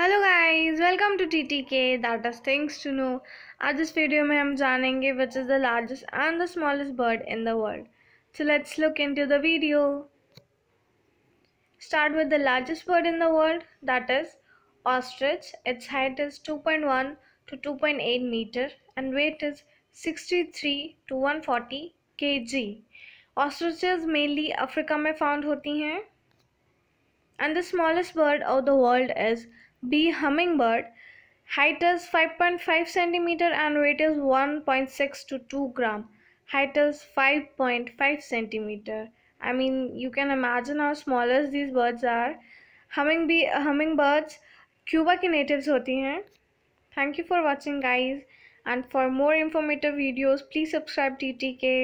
Hello guys welcome to T T K that is things to know आज इस video में हम जानेंगे which is the largest and the smallest bird in the world so let's look into the video start with the largest bird in the world that is ostrich. Its height is 2.1 to 2.8 meter and weight is 63 to 140 kg. Ostriches mainly Africa में found होती हैं. And the smallest bird of the world is B. Hummingbird Height is 5.5 cm and weight is 1.6 to 2 gram. Height is 5.5 cm. I mean, you can imagine how smallest these birds are. Humming Hummingbee, hummingbirds Cuba की natives होती हैं thank you for watching guys and for more informative videos please subscribe T T के